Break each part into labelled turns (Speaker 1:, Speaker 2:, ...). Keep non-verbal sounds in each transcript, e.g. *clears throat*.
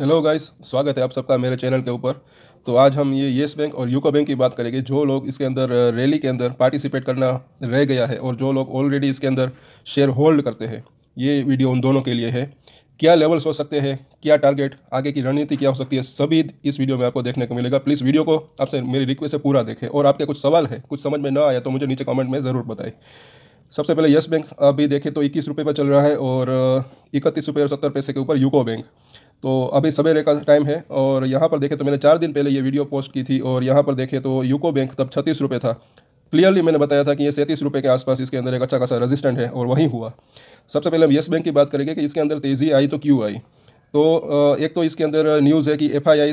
Speaker 1: hello guys स्वागत है आप सबका मेरे चैनल के ऊपर तो आज हम ये येस बैंक और यूको बैंक की बात करेंगे जो लोग इसके अंदर रैली के अंदर पार्टिसिपेट करना रह गया है और जो लोग ऑलरेडी इसके अंदर शेयर होल्ड करते हैं ये वीडियो उन दोनों के लिए है क्या लेवल्स हो सकते हैं क्या टारगेट आगे की रणनीति क्या हो सकती है सभी इस वीडियो में आपको देखने को मिलेगा प्लीज़ वीडियो को आपसे मेरी रिक्वेस्ट है पूरा देखें और आपके कुछ सवाल है कुछ समझ में ना आया तो मुझे नीचे कमेंट में ज़रूर बताएं सबसे पहले येस बैंक अभी देखें तो इक्कीस रुपये पर चल रहा है और इकतीस रुपये और सत्तर पैसे के ऊपर यूको बैंक तो अभी सवेरे का टाइम है और यहाँ पर देखें तो मैंने चार दिन पहले ये वीडियो पोस्ट की थी और यहाँ पर देखें तो यूको बैंक तब छत्तीस रुपये था क्लियरली मैंने बताया था कि ये सैंतीस रुपये के आसपास इसके अंदर एक अच्छा खासा रजिस्टेंट है और वहीं हुआ सबसे पहले हम येस बैंक की बात करेंगे कि इसके अंदर तेज़ी आई तो क्यों आई तो एक तो इसके अंदर न्यूज़ है कि एफ आई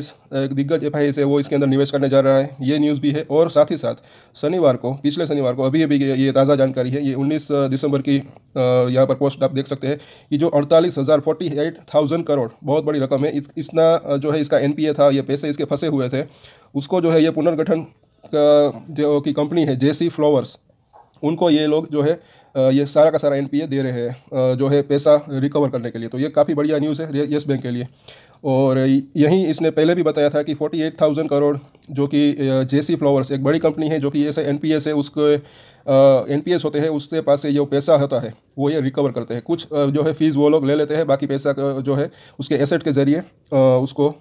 Speaker 1: दिग्गज एफ आई है वो इसके अंदर निवेश करने जा रहा है ये न्यूज़ भी है और साथ ही साथ शनिवार को पिछले शनिवार को अभी अभी ये ताज़ा जानकारी है ये 19 दिसंबर की यहाँ पर पोस्ट आप देख सकते हैं कि जो अड़तालीस हज़ार फोर्टी एट थाउजेंड करोड़ बहुत बड़ी रकम है इस, इतना जो है इसका एन था ये पैसे इसके फंसे हुए थे उसको जो है ये पुनर्गठन जो की कंपनी है जे फ्लावर्स उनको ये लोग जो है ये सारा का सारा एन दे रहे हैं जो है पैसा रिकवर करने के लिए तो ये काफ़ी बढ़िया न्यूज़ है येस बैंक के लिए और यहीं इसने पहले भी बताया था कि 48,000 करोड़ जो कि जेसी फ्लावर्स एक बड़ी कंपनी है जो कि ऐसे एन है उसके एन होते हैं उसके पास से जो पैसा होता है वो ये रिकवर करते हैं कुछ जो है फ़ीस वो लोग ले लेते हैं बाकी पैसा जो है उसके एसेट के ज़रिए उसको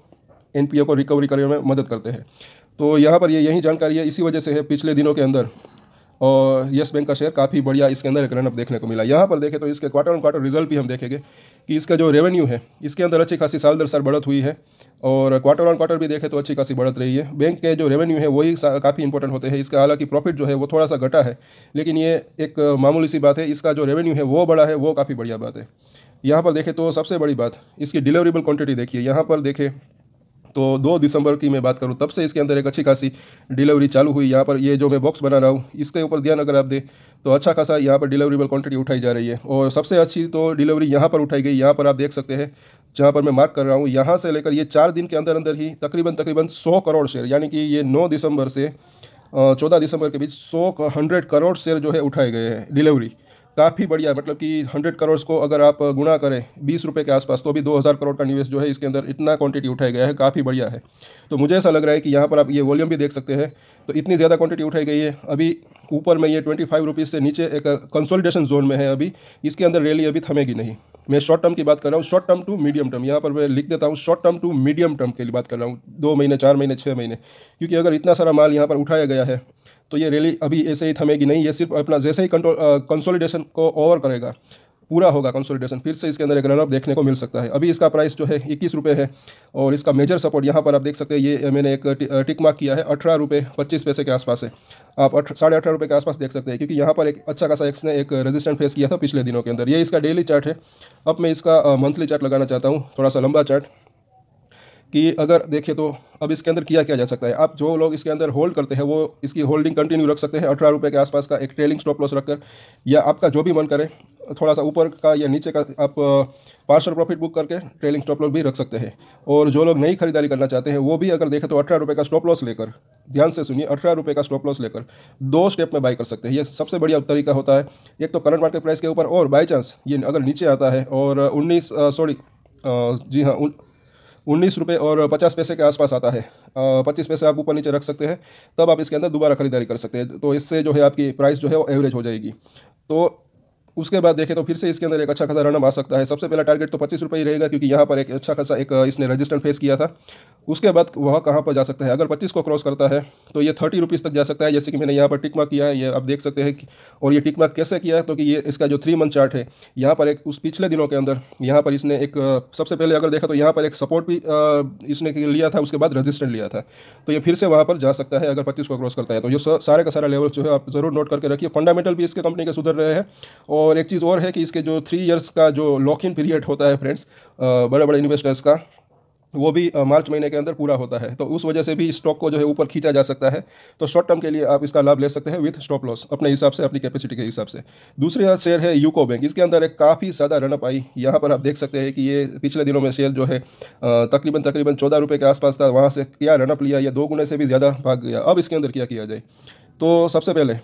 Speaker 1: एन को रिकवरी करने में मदद करते हैं तो यहाँ पर ये यही जानकारी है इसी वजह से है पिछले दिनों के अंदर और येस बैंक का शेयर काफ़ी बढ़िया इसके अंदर एक रनअप देखने को मिला यहाँ पर देखें तो इसके क्वार्टर ऑन क्वार्टर रिजल्ट भी हम देखेंगे कि इसका जो रेवेन्यू है इसके अंदर अच्छी खासी साल दर साल बढ़त हुई है और क्वार्टर ऑन क्वार्टर भी देखें तो अच्छी खासी बढ़त रही है बैंक के जो रेवेन्यू है वही काफ़ी इंपॉर्टेंट होते हैं इसका हालांकि प्रॉफिट जो है वो थोड़ा सा घटा है लेकिन ये एक मामूली सी बात है इसका जो रेवेन्यू है वो बड़ा है वो काफ़ी बढ़िया बात है यहाँ पर देखें तो सबसे बड़ी बात इसकी डिलीवरेबल क्वान्टिटी देखिए यहाँ पर देखें तो दो दिसंबर की मैं बात करूँ तब से इसके अंदर एक अच्छी खासी डिलीवरी चालू हुई यहाँ पर ये जो मैं बॉक्स बना रहा हूँ इसके ऊपर ध्यान अगर आप दें तो अच्छा खासा यहाँ पर डिलीवरीबल क्वान्टिटी उठाई जा रही है और सबसे अच्छी तो डिलीवरी यहाँ पर उठाई गई यहाँ पर आप देख सकते हैं जहाँ पर मैं मार्क कर रहा हूँ यहाँ से लेकर ये चार दिन के अंदर अंदर ही तकरीबन तकरीबन सौ करोड़ शेयर यानी कि ये नौ दिसंबर से चौदह दिसंबर के बीच सौ हंड्रेड करोड़ शेयर जो है उठाए गए हैं डिलीवरी काफ़ी बढ़िया मतलब कि हंड्रेड करोड़ को अगर आप गुणा करें बीस रुपये के आसपास तो अभी दो हज़ार करोड़ का निवेश जो है इसके अंदर इतना क्वांटिटी उठाया गया है काफ़ी बढ़िया है तो मुझे ऐसा लग रहा है कि यहाँ पर आप ये वॉल्यूम भी देख सकते हैं तो इतनी ज़्यादा क्वांटिटी उठाई गई है अभी ऊपर में ये ट्वेंटी फाइव रुपीज़ से नीचे एक कंसोलिडेशन जोन में है अभी इसके अंदर रैली अभी थमेगी नहीं मैं शॉर्ट टर्म की बात कर रहा हूँ short term to medium term यहाँ पर मैं लिख देता हूँ short term to medium term के लिए बात कर रहा हूँ दो महीने चार महीने छः महीने क्योंकि अगर इतना सारा माल यहाँ पर उठाया गया है तो ये रैली अभी ऐसे ही थमेगी नहीं ये सिर्फ अपना जैसे ही कंट्रोल कंसोलिडेशन को ओवर करेगा पूरा होगा कंसोलिडेशन फिर से इसके अंदर एक रनअप देखने को मिल सकता है अभी इसका प्राइस जो है इक्कीस रुपये है और इसका मेजर सपोर्ट यहाँ पर आप देख सकते हैं ये मैंने एक टिक मार्क किया है अठारह रुपये पच्चीस पैसे के आसपास है आप साढ़े अठारह रुपये के आसपास देख सकते हैं क्योंकि यहाँ पर एक अच्छा खासा एक्स ने एक रेजिस्टेंट फेस किया था पिछले दिनों के अंदर ये इसका डेली चार्ट है अब मैं इसका मंथली चार्ट लगाना चाहता हूँ थोड़ा सा लंबा चार्ट कि अगर देखिए तो अब इसके अंदर किया क्या जा सकता है आप जो लोग इसके अंदर होल्ड करते हैं वो इसकी होल्डिंग कंटिन्यू रख सकते हैं अठारह रुपये के आसपास का एक ट्रेलिंग स्टॉप लॉस रखकर या आपका जो भी मन करे थोड़ा सा ऊपर का या नीचे का आप पार्सल प्रॉफिट बुक करके ट्रेलिंग स्टॉप लॉस भी रख सकते हैं और जो लोग नई खरीदारी करना चाहते हैं वो भी अगर देखें तो अठारह रुपये का स्टॉप लॉस लेकर ध्यान से सुनिए अठारह रुपये का स्टॉप लॉस लेकर दो स्टेप में बाई कर सकते हैं ये सबसे बढ़िया तरीका होता है एक तो करंट मार्केट प्राइस के ऊपर और बाई चांस ये अगर नीचे आता है और उन्नीस सॉरी जी हाँ उन्नीस रुपये और पचास पैसे के आसपास आता है पच्चीस पैसे आप ऊपर नीचे रख सकते हैं तब आप इसके अंदर दोबारा खरीदारी कर सकते हैं तो इससे जो है आपकी प्राइस जो है वो एवरेज हो जाएगी तो उसके बाद देखें तो फिर से इसके अंदर एक अच्छा खासा रनअप आ सकता है सबसे पहला टारगेट तो पच्चीस रुपये ही रहेगा क्योंकि यहाँ पर एक अच्छा खासा एक इसने रजिस्टर फेस किया था उसके बाद वह कहाँ पर जा सकता है अगर पच्चीस को क्रॉस करता है तो ये थर्टी रुपीज़ तक जा सकता है जैसे कि मैंने यहाँ पर टिक मार्क किया है ये आप देख सकते हैं और ये टिक मार्क कैसे किया है तो कि ये इसका जो थ्री मंथ चार्ट है यहाँ पर एक उस पिछले दिनों के अंदर यहाँ पर इसने एक सबसे पहले अगर देखा तो यहाँ पर एक सपोर्ट भी इसने लिया था उसके बाद रजिस्टर लिया था तो ये फिर से वहाँ पर जा सकता है अगर पच्चीस को क्रॉस करता है तो ये सारे का सारा लेवल जो है आप ज़रूर नोट करके रखिए फंडामेंटल भी इसके कंपनी के सुधर रहे हैं और और एक चीज़ और है कि इसके जो थ्री इयर्स का जो लॉक इन पीरियड होता है फ्रेंड्स बड़े बड़े इन्वेस्टर्स का वो भी मार्च महीने के अंदर पूरा होता है तो उस वजह से भी स्टॉक को जो है ऊपर खींचा जा सकता है तो शॉर्ट टर्म के लिए आप इसका लाभ ले सकते हैं विथ स्टॉप लॉस अपने हिसाब से अपनी कैपेसिटी के हिसाब से दूसरी शेयर है यूको बैंक इसके अंदर एक काफ़ी ज़्यादा रनअप आई यहाँ पर आप देख सकते हैं कि ये पिछले दिनों में शेयर जो है तकरीबन तकरीबन चौदह रुपये के आसपास था वहाँ से क्या रनअप लिया या दो गुने से भी ज़्यादा भाग गया अब इसके अंदर क्या किया जाए तो सबसे पहले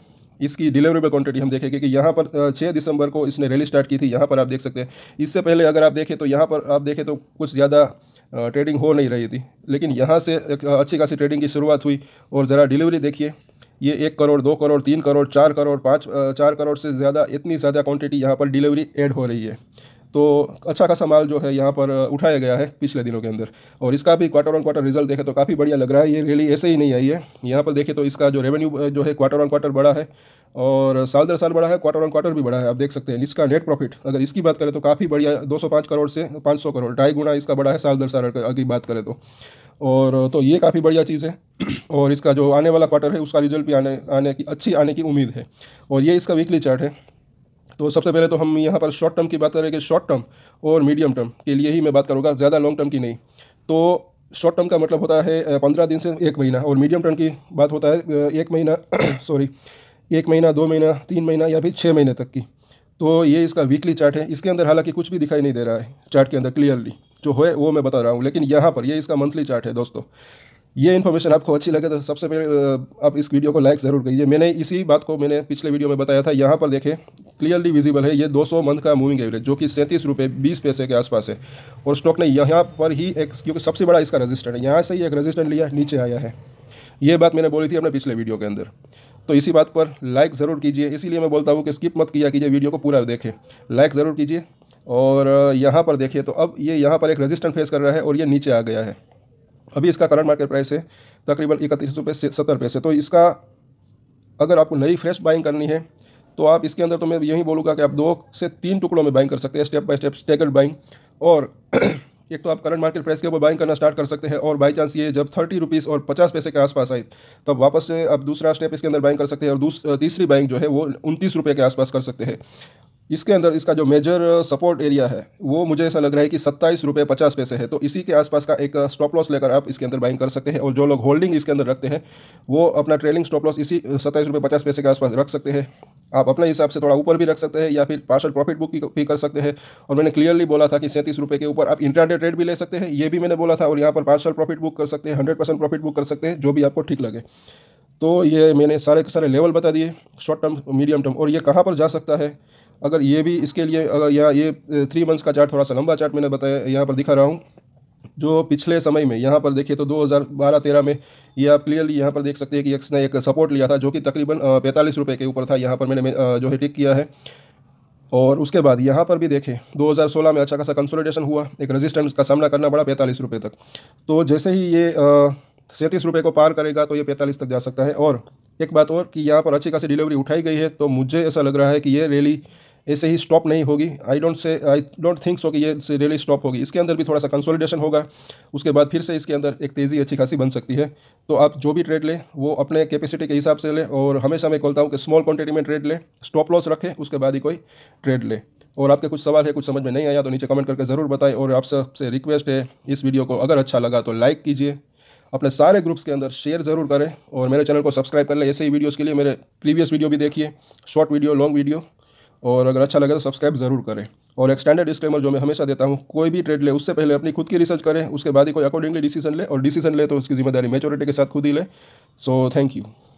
Speaker 1: इसकी डिलीवरेबल क्वांटिटी हम देखेंगे कि यहाँ पर छः दिसंबर को इसने रैली स्टार्ट की थी यहाँ पर आप देख सकते हैं इससे पहले अगर आप देखें तो यहाँ पर आप देखें तो कुछ ज़्यादा ट्रेडिंग हो नहीं रही थी लेकिन यहाँ से अच्छी खासी ट्रेडिंग की शुरुआत हुई और ज़रा डिलीवरी देखिए ये एक करोड़ दो करोड़ तीन करोड़ चार करोड़ पाँच चार करोड़ से ज़्यादा इतनी ज़्यादा क्वांटिटी यहाँ पर डिलीवरी ऐड हो रही है तो अच्छा खासा माल जो है यहाँ पर उठाया गया है पिछले दिनों के अंदर और इसका भी क्वार्टर ऑन क्वार्टर रिजल्ट देखें तो काफ़ी बढ़िया लग रहा है ये रैली ऐसे ही नहीं आई है यहाँ पर देखें तो इसका जो रेवेन्यू जो है क्वार्टर ऑन क्वार्टर बढ़ा है और साल दर साल बढ़ा है क्वार्टर ऑन क्वार्टर भी बढ़ा है आप देख सकते हैं इसका नेट प्रॉफिट अगर इसकी बात करें तो काफ़ी बढ़िया दो करोड़ से पाँच करोड़ ढाई गुना इसका बढ़ा है साल दर साल की बात करें तो और तो ये काफ़ी बढ़िया चीज़ है *clears throat* और इसका जो आने वाला क्वार्टर है उसका रिजल्ट भी आने आने की अच्छी आने की उम्मीद है और ये इसका वीकली चार्ट है तो सबसे पहले तो हम यहाँ पर शॉर्ट टर्म की बात करेंगे शॉर्ट टर्म और मीडियम टर्म के लिए ही मैं बात करूँगा ज़्यादा लॉन्ग टर्म की नहीं तो शॉर्ट टर्म का मतलब होता है पंद्रह दिन से एक महीना और मीडियम टर्म की बात होता है एक महीना सॉरी *coughs* एक महीना दो महीना तीन महीना या फिर छः महीने तक की तो ये इसका वीकली चार्ट है इसके अंदर हालांकि कुछ भी दिखाई नहीं दे रहा है चार्ट के अंदर क्लियरली जो है वो मैं बता रहा हूँ लेकिन यहाँ पर ये इसका मंथली चार्ट है दोस्तों ये इन्फॉर्मेशन आपको अच्छी लगे तो सबसे पहले आप इस वीडियो को लाइक ज़रूर कीजिए मैंने इसी बात को मैंने पिछले वीडियो में बताया था यहाँ पर देखें क्लियरली विजिबल है ये 200 मंथ का मूविंग एवरेज जो कि सैंतीस रुपये बीस पैसे के आसपास है और स्टॉक ने यहाँ पर ही एक क्योंकि सबसे बड़ा इसका रजिस्टेंट है यहाँ से ही एक रजिस्टेंट लिया नीचे आया है ये बात मैंने बोली थी अपने पिछले वीडियो के अंदर तो इसी बात पर लाइक ज़रूर कीजिए इसीलिए मैं बोलता हूँ कि स्किप मत किया कीजिए वीडियो को पूरा देखें लाइक ज़रूर कीजिए और यहाँ पर देखिए तो अब ये यहाँ पर एक रजिस्टेंट फेस कर रहा है और ये नीचे आ गया है अभी इसका करंट मार्केट प्राइस है तकरीबन इकतीस रुपये से सत्तर पैसे तो इसका अगर आपको नई फ्रेश बाइंग करनी है तो आप इसके अंदर तो मैं यही बोलूँगा कि आप दो से तीन टुकड़ों में बाइंग कर सकते हैं step by step staggered buying और *clears throat* एक तो आप करंट मार्केट प्राइस के ऊपर बाइंग करना स्टार्ट कर सकते हैं और बाई चांस ये जब थर्टी रुपीज़ और पचास पैसे के आसपास आए तब वापस से आप दूसरा स्टेप इसके अंदर बाइंग कर सकते हैं और तीसरी बाइंग जो है वो उनतीस रुपये के आसपास कर सकते हैं इसके अंदर इसका जो मेजर सपोर्ट एरिया है वो मुझे ऐसा लग रहा है कि सत्ताईस रुपये पचास पैसे है तो इसी के आसपास का एक स्टॉप uh, लॉस लेकर आप इसके अंदर बाइंग कर सकते हैं और जो लोग होल्डिंग इसके अंदर रखते हैं वो अपना ट्रेलिंग स्टॉप लॉस इसी uh, सत्ताईस रुपये पचास पैसे के आसपास रख सकते हैं आप अपने हिसाब से थोड़ा ऊपर भी रख सकते हैं या फिर पार्शल प्रॉफिट बुक भी कर सकते हैं और मैंने क्लियरली बोला था कि सैंतीस रुपये के ऊपर आप इंटरनेट रेट भी ले सकते हैं ये भी मैंने बोला था और यहाँ पर पार्शल प्रॉफिट बुक कर सकते हैं हंड्रेड परसेंट प्रॉफिट बुक कर सकते हैं जो भी आपको ठीक लगे तो ये मैंने सारे के सारे लेवल बता दिए शॉर्ट टर्म मीडियम टर्म और ये कहाँ पर जा सकता है अगर ये भी इसके लिए अगर यहाँ ये थ्री मंथ्स का चार्ट थोड़ा सा लंबा चार्ट मैंने बताया यहाँ पर दिखा रहा हूँ जो पिछले समय में यहाँ पर देखिए तो 2012-13 में ये आप क्लियरली यहाँ पर देख सकते हैं कि एक्स ने एक सपोर्ट लिया था जो कि तकरीबन पैंतालीस रुपये के ऊपर था यहाँ पर मैंने जो है टिक किया है और उसके बाद यहाँ पर भी देखें 2016 में अच्छा खासा कंसोलिडेशन हुआ एक रेजिस्टेंस का सामना करना पड़ा पैंतालीस रुपये तक तो जैसे ही ये सैंतीस रुपये को पार करेगा तो ये पैंतालीस तक जा सकता है और एक बात और कि यहाँ पर अच्छी खासी डिलीवरी उठाई गई है तो मुझे ऐसा लग रहा है कि ये रैली ऐसे ही स्टॉप नहीं होगी I don't say I don't think so कि ये रियली स्टॉप होगी इसके अंदर भी थोड़ा सा कंसोलिडेशन होगा उसके बाद फिर से इसके अंदर एक तेज़ी अच्छी खासी बन सकती है तो आप जो भी ट्रेड लें वो अपने कैपेसिटी के हिसाब से लें और हमेशा मैं बोलता हूँ कि स्मॉल क्वान्टिटी में ट्रेड लें स्टॉप लॉस रखें उसके बाद ही कोई ट्रेड लें और आपके कुछ सवाल है कुछ समझ में नहीं आया तो नीचे कमेंट करके ज़रूर बताएं और आप सबसे रिक्वेस्ट है इस वीडियो को अगर अच्छा लगा तो लाइक कीजिए अपने सारे ग्रुप्स के अंदर शेयर ज़रूर करें और मेरे चैनल को सब्सक्राइब कर लें ऐसे ही वीडियोज़ के लिए मेरे प्रीवियस वीडियो भी देखिए शॉर्ट वीडियो लॉन्ग वीडियो और अगर अच्छा लगे तो सब्सक्राइब ज़रूर करें और एक स्टैंडर्ड डिस्क्लेमर जो मैं हमेशा देता हूँ कोई भी ट्रेड ले उससे पहले अपनी खुद की रिसर्च करें उसके बाद ही कोई अकॉर्डिंगली डिसीजन ले और डिसीजन ले तो उसकी जिम्मेदारी मेचोरिटी के साथ खुद ही ले सो थैंक यू